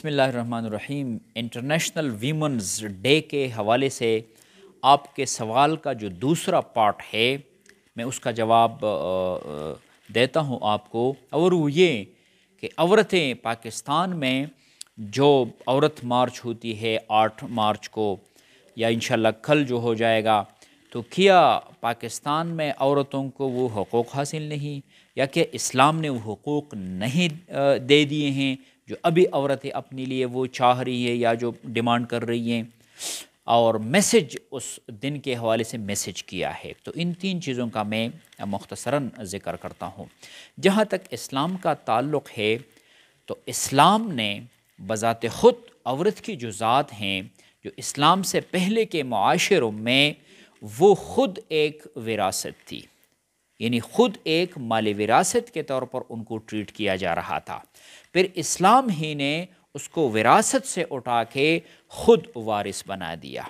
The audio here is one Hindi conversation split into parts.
बिसमीम इंटरनेशनल वीमेंस डे के हवाले से आपके सवाल का जो दूसरा पार्ट है मैं उसका जवाब देता हूँ आपको और वो ये कि औरतें पाकिस्तान में जो औरत मार्च होती है आठ मार्च को या इन कल जो हो जाएगा तो क्या पाकिस्तान में औरतों को वो हकूक़ हासिल नहीं या क्या इस्लाम ने वो हकूक़ नहीं दे दिए हैं जो अभी औरतें अपने लिए वो चाह रही है या जो डिमांड कर रही हैं और मैसेज उस दिन के हवाले से मैसेज किया है तो इन तीन चीज़ों का मैं मुख्तसरा ज़िक्र करता हूँ जहाँ तक इस्लाम का ताल्लुक़ है तो इस्लाम ने बज़ात ख़ुद औरत की जो ज़ात हैं जो इस्लाम से पहले के माशरों में वो ख़ुद एक विरासत थी यानी ख़ुद एक माली विरासत के तौर पर उनको ट्रीट किया जा रहा था फिर इस्लाम ही ने उसको विरासत से उठा के ख़ुद वारिस बना दिया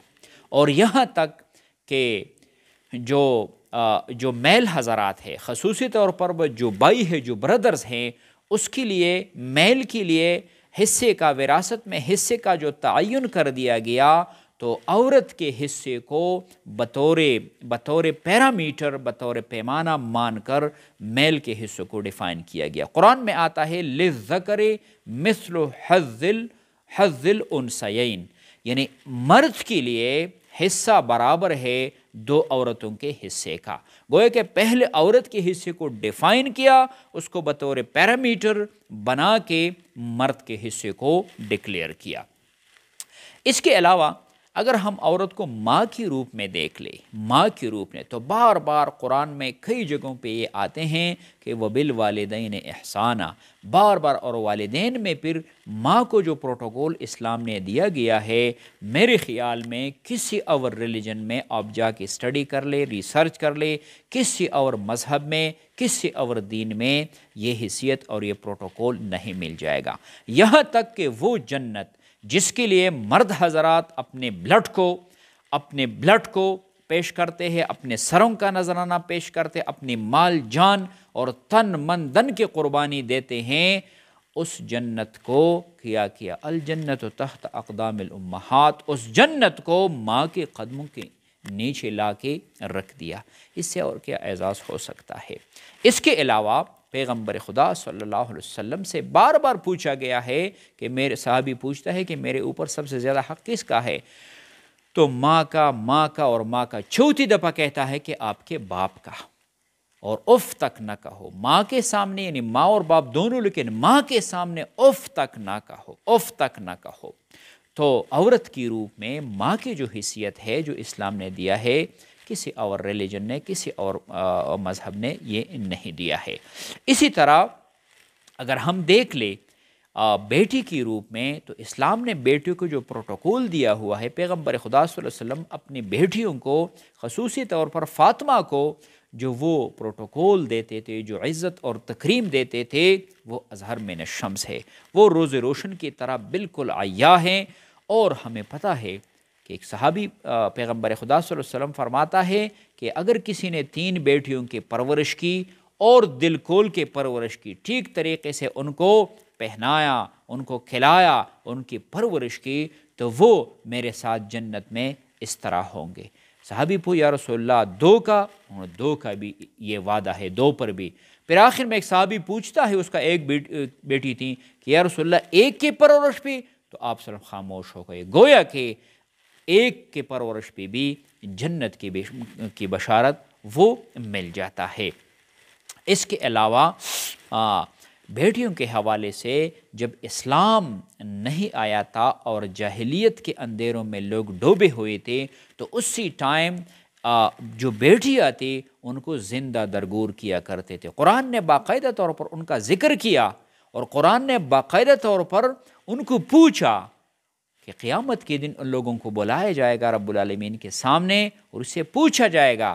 और यहाँ तक कि जो जो मेल हज़रा है खसूसी तौर पर जो बाई है जो ब्रदर्स हैं उसके लिए मेल के लिए हिस्से का विरासत में हिस्से का जो तयन कर दिया गया तो औरत के हिस्से को बतौर बतौर पैरामीटर बतौर पैमाना मानकर मेल के हिस्से को डिफ़ाइन किया गया कुरान में आता है लिजकर मिसल हज़िल हज़िल उनसैन यानी मर्द के लिए हिस्सा बराबर है दो औरतों के हिस्से का गोए के पहले औरत के हिस्से को डिफ़ाइन किया उसको बतौर पैरामीटर बना के मर्द के हिस्से को डिक्लेयर किया इसके अलावा अगर हम औरत को माँ के रूप में देख ले माँ के रूप में तो बार बार कुरान में कई जगहों पे ये आते हैं कि वबिल वालदेन एहसाना बार बार और वालदेन में फिर माँ को जो प्रोटोकॉल इस्लाम ने दिया गया है मेरे ख़्याल में किसी और रिलीजन में आप जाके स्टडी कर ले रिसर्च कर ले किसी और मज़हब में किसी और दीन में ये हैसियत और ये प्रोटोकॉल नहीं मिल जाएगा यहाँ तक कि वो जन्नत जिसके लिए मर्द हजरात अपने ब्लड को अपने ब्लड को पेश करते हैं अपने सरों का नजराना पेश करते अपनी माल जान और तन मन धन की कुर्बानी देते हैं उस जन्नत को किया किया अल जन्नत तहत उम्महात उस जन्नत को माँ के कदमों के नीचे ला के रख दिया इससे और क्या एजाज़ हो सकता है इसके अलावा पैगम्बर खुदा सल्लल्लाहु अलैहि वसल्लम से बार बार पूछा गया है कि मेरे साहबी पूछता है कि मेरे ऊपर सबसे ज़्यादा हक किसका है तो माँ का माँ का और माँ का चौथी दफ़ा कहता है कि आपके बाप का और उफ तक ना कहो माँ के सामने यानी माँ और बाप दोनों लेकिन माँ के सामने उफ तक ना कहो उफ तक ना कहो तो औरत की रूप में माँ की जो हैसियत है जो इस्लाम ने दिया है किसी और रिलीजन ने किसी और मज़हब ने ये नहीं दिया है इसी तरह अगर हम देख लें बेटी की रूप में तो इस्लाम ने बेटियों को जो प्रोटोकॉल दिया हुआ है पैगम्बर खुदा वसम अपनी बेटियों को खसूस तौर पर फातमा को जो वो प्रोटोकॉल देते थे जो इज़्ज़त और तकरीम देते थे वो अजहर में शम्स है वो रोज़ रोशन की तरह बिल्कुल आया है और हमें पता है कि एक सहाबी पैगम्बर खुदा सल्लम फरमाता है कि अगर किसी ने तीन बेटियों की परवरिश की और दिल खोल के परवरिश की ठीक तरीके से उनको पहनाया उनको खिलाया उनकी परवरिश की तो वो मेरे साथ जन्नत में इस तरह होंगे साहबी पू या रसोल्ला दो का और दो का भी ये वादा है दो पर भी फिर आखिर में एक साहबी पूछता है उसका एक बेट, बेटी थी कि या रसोल्ला एक की परवरिश भी तो आप सल्लम खामोश हो गए गोया कि एक के परवरश पे भी जन्नत की की बशारत वो मिल जाता है इसके अलावा बेटियों के हवाले से जब इस्लाम नहीं आया था और जहलीत के अंधेरों में लोग डूबे हुए थे तो उसी टाइम आ, जो बेटियाँ थी उनको ज़िंदा दरगूर किया करते थे कुरान ने बाकायदा तौर पर उनका ज़िक्र किया और कुरान ने बाकायदा तौर पर उनको पूछा कि क़्यामत के दिन उन लोगों को बुलाया जाएगा रब्लमीन के सामने और उससे पूछा जाएगा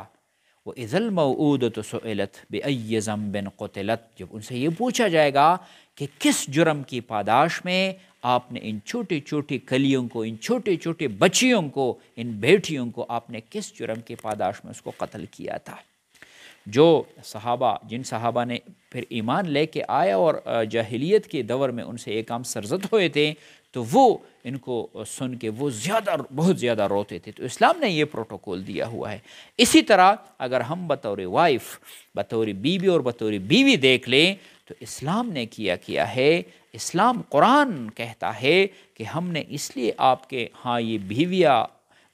वो इज़ल मऊद तो बे बेज़म बिन कतलत जब उनसे ये पूछा जाएगा कि किस जुर्म की पादाश में आपने इन छोटी छोटी कलियों को इन छोटे छोटे बच्चियों को इन बेटियों को आपने किस जुर्म की पादाश में उसको कत्ल किया था जो सहाबा जिन सहाबा ने फिर ईमान लेके आया और जहलीत के दौर में उनसे एक काम सरजत हुए थे तो वो इनको सुन के वो ज़्यादा बहुत ज़्यादा रोते थे तो इस्लाम ने ये प्रोटोकॉल दिया हुआ है इसी तरह अगर हम बतौर वाइफ बतौर बीवी और बतौर बीवी देख लें तो इस्लाम ने किया किया है इस्लाम कुरान कहता है कि हमने इसलिए आपके हाँ ये बीविया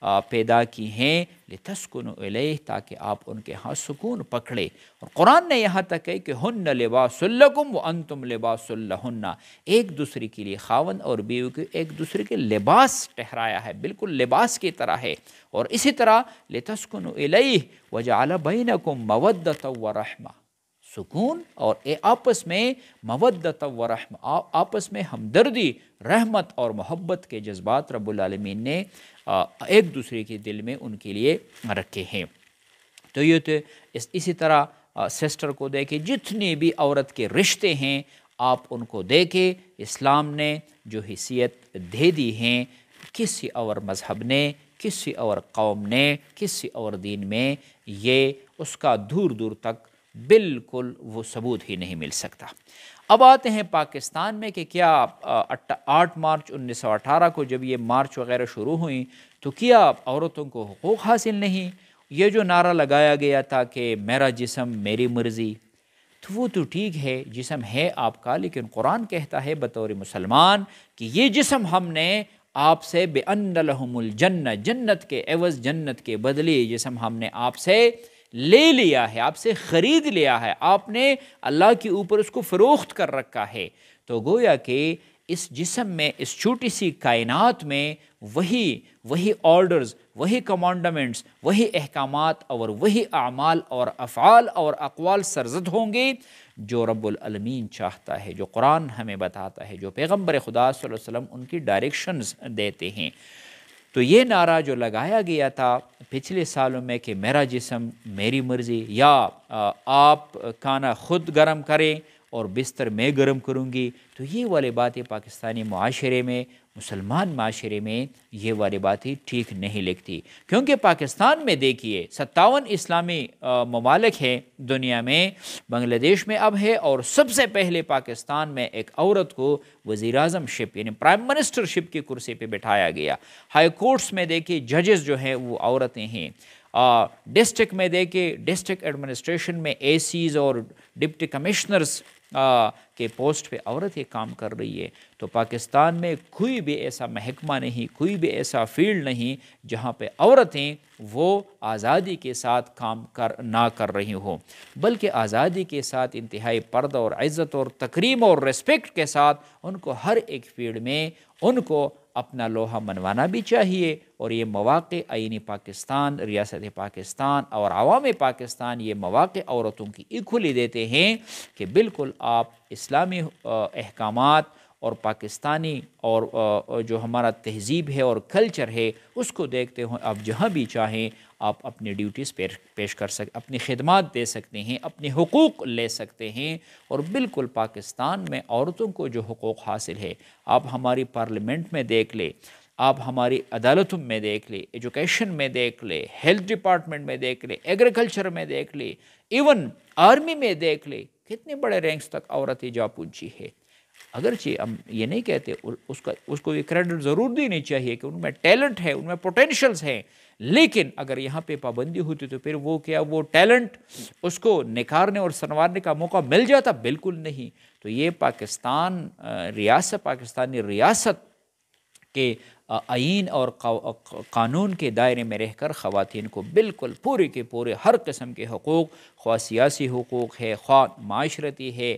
पैदा की हैं तस्कुन अलह ताकि आप उनके यहाँ सुकून पकड़े और कुरान ने यहाँ तक है कि हन्न लिबासम व अन तुम लिबासन्ना एक दूसरे के लिए खावन और बीवी को एक दूसरे के लिबास ठहराया है बिल्कुल लिबास की तरह है और इसी तरह लतस्कुन अलह वजाला बैन को मवदत व रहमा सुकून और ए आपस में मवदत व रहम आपस में हमदर्दी रहमत और मोहब्बत के जज्बात रबालमीन ने एक दूसरे के दिल में उनके लिए रखे हैं तो ये तो इस, इसी तरह सिस्टर को देखे जितने भी औरत के रिश्ते हैं आप उनको दे के इस्लाम ने जो हैसियत दे दी हैं किसी और मज़हब ने किसी और कौम ने किसी और दीन में ये उसका दूर दूर तक बिल्कुल वो सबूत ही नहीं मिल सकता अब आते हैं पाकिस्तान में कि क्या आठ मार्च 1918 को जब ये मार्च वगैरह शुरू हुई तो क्या औरतों को हकूक़ हासिल नहीं ये जो नारा लगाया गया था कि मेरा जिसम मेरी मर्ज़ी तो वो तो ठीक है जिसम है आपका लेकिन कुरान कहता है बतौर मुसलमान कि ये जिसम हमने आपसे बेअनलहमुल जन्नत जन्नत के एवज़ जन्नत के बदले जिसम हमने आपसे ले लिया है आपसे ख़रीद लिया है आपने अल्लाह के ऊपर उसको फ़रोख्त कर रखा है तो गोया कि इस जिसम में इस छोटी सी कायनात में वही वही ऑर्डर्स वही कमांडमेंट्स वही अहकाम और वही अमाल और अफ़ाल और अकवाल सरजद होंगे जो रबालमीन चाहता है जो कुरान हमें बताता है जो पैगम्बर खुदा वसम उनकी डायरेक्शन देते हैं तो ये नारा जो लगाया गया था पिछले सालों में कि मेरा जिसम मेरी मर्ज़ी या आप खाना ख़ुद गर्म करें और बिस्तर मैं गर्म करूँगी तो ये वाली बातें पाकिस्तानी माशरे में मुसलमान माशरे में ये वाली बातें ठीक नहीं लगती क्योंकि पाकिस्तान में देखिए सत्तावन इस्लामी ममालक हैं दुनिया में बांग्लादेश में अब है और सबसे पहले पाकिस्तान में एक औरत को वज़ी अजम शिप यानी प्राइम मिनिस्टरशिप की कुर्सी पर बैठाया गया हाई कोर्ट्स में देखिए जजेस जो हैं वो औरतें हैं डिस्ट्रिक्ट में देखे डिस्ट्रिक्ट एडमिनिस्ट्रेशन में एसीज और डिप्टी कमिश्नर्स के पोस्ट पे औरत काम कर रही है तो पाकिस्तान में कोई भी ऐसा महकमा नहीं कोई भी ऐसा फील्ड नहीं जहाँ पे औरतें वो आज़ादी के साथ काम कर ना कर रही हों बल्कि आज़ादी के साथ इंतहाई पर्दा और इज़्ज़त और तकरीम और रिस्पेक्ट के साथ उनको हर एक फील्ड में उनको अपना लोहा मनवाना भी चाहिए और ये मौाक़ आइन पाकिस्तान रियासत पाकिस्तान और आवाम पाकिस्तान ये मौाक़ औरतों की इखुली देते हैं कि बिल्कुल आप इस्लामी अहकाम और पाकिस्तानी और जो हमारा तहज़ीब है और कल्चर है उसको देखते हुए आप जहाँ भी चाहें आप अपनी ड्यूटीज़ पेश कर सक अपनी खिदमत दे सकते हैं अपने हकूक़ ले सकते हैं और बिल्कुल पाकिस्तान में औरतों को जो हकूक़ हासिल है आप हमारी पार्लियामेंट में देख ले आप हमारी अदालतों में देख ले एजुकेशन में देख ले हेल्थ डिपार्टमेंट में देख ले एग्रीकल्चर में देख ले इवन आर्मी में देख ले कितने बड़े रैंक्स तक औरतें जा पूछी है अगरचे हम ये नहीं कहते उसका उसको ये क्रेडिट ज़रूर देनी चाहिए कि उनमें टैलेंट है उनमें पोटेंशल्स हैं लेकिन अगर यहाँ पे पाबंदी होती तो फिर वो क्या वो टैलेंट उसको निखारने और सनवारने का मौका मिल जाता बिल्कुल नहीं तो ये पाकिस्तान रियासत पाकिस्तानी रियासत के आइन और कानून के दायरे में रहकर खवातीन को बिल्कुल पूरे के पूरे हर किस्म के हकूक़ ख्वा सियासी हकूक़ है ख्वा माशरती है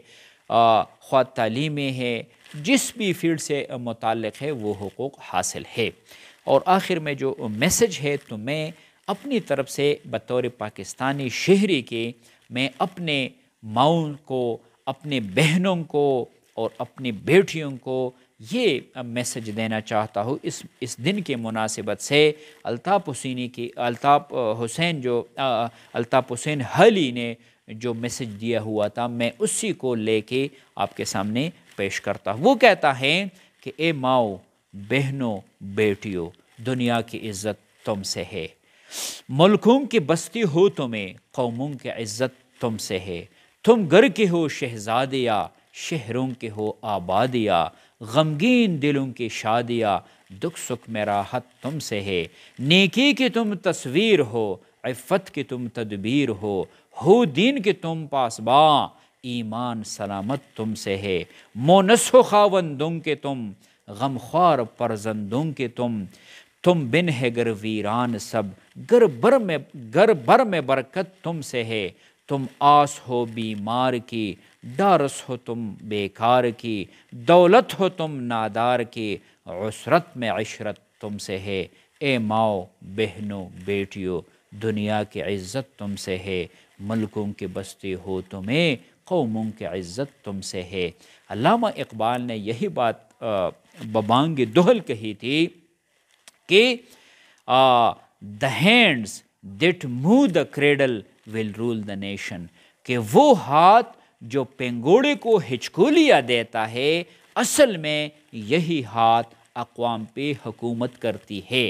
ख्वा तलीमी है जिस भी फील्ड से मुतल है वो हकूक़ हासिल है और आखिर में जो मैसेज है तो मैं अपनी तरफ से बतौर पाकिस्तानी शहरी के मैं अपने माओ को अपने बहनों को और अपनी बेटियों को ये मैसेज देना चाहता हूँ इस इस दिन के मुनासिबत से अलताफ़ हुसैनी की अलताफ़ हुसैन जो अलताफ़ हुसैन हली ने जो मैसेज दिया हुआ था मैं उसी को लेके आपके सामने पेश करता हूँ वो कहता है कि ए माओ बहनों बेटियों दुनिया की इज्जत तुमसे है मुल्कों की बस्ती हो तुम्हें कौमों की इज्जत तुमसे है तुम घर के हो शहजादिया शहरों के हो आबादिया गमगीन दिलों की शादिया दुख सुख में राहत तुमसे है नेकी की तुम तस्वीर हो इफ़त की तुम तदबीर हो हो दीन के तुम पासबाँ ईमान सलामत तुमसे है मोनसो खावन दुम के तुम गम ख्वार परजंदों के तुम तुम बिन है गर वीरान सब गर बर में गर बर में बरकत तुम से है तुम आस हो बीमार की डारस हो तुम बेकार की दौलत हो तुम नादार की उसरत में अशरत तुम से है ए माओ बहनों बेटियों दुनिया की इज़्ज़त तुम से है मुल्कों की बस्ती हो तुम्हें कौमों की इज़्ज़त तुम से है अलामा इकबाल ने यही बात बबांग दोहल कही थी कि the hands that move the cradle will rule the nation कि वो हाथ जो पेंगोड़े को हिचकोलिया देता है असल में यही हाथ अकवाम पे हुकूमत करती है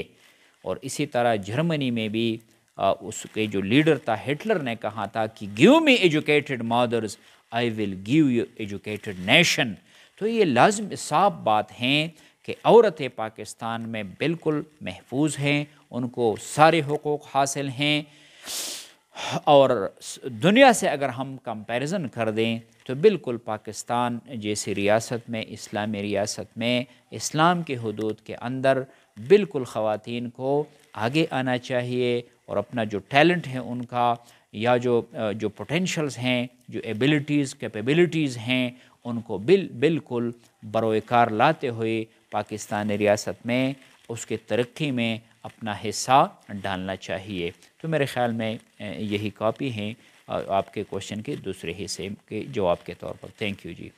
और इसी तरह जर्मनी में भी आ, उसके जो लीडर था हिटलर ने कहा था कि give me educated mothers I will give you educated nation तो ये लाजम साफ बात हैं कि औरतें पाकिस्तान में बिल्कुल महफूज हैं उनको सारे हकूक़ हासिल हैं और दुनिया से अगर हम कंपैरिजन कर दें तो बिल्कुल पाकिस्तान जैसी रियासत में इस्लामी रियासत में इस्लाम के हदूद के अंदर बिल्कुल ख़वान को आगे आना चाहिए और अपना जो टैलेंट है उनका या जो जो पोटेंशल्स हैं जो एबिलिटीज़ कैपेबिलिटीज़ हैं उनको बिल बिल्कुल बरोकार लाते हुए पाकिस्तानी रियासत में उसके तरक्की में अपना हिस्सा डालना चाहिए तो मेरे ख़्याल में यही कापी हैं आपके क्वेश्चन के दूसरे हिस्से के जवाब के तौर पर थैंक यू जी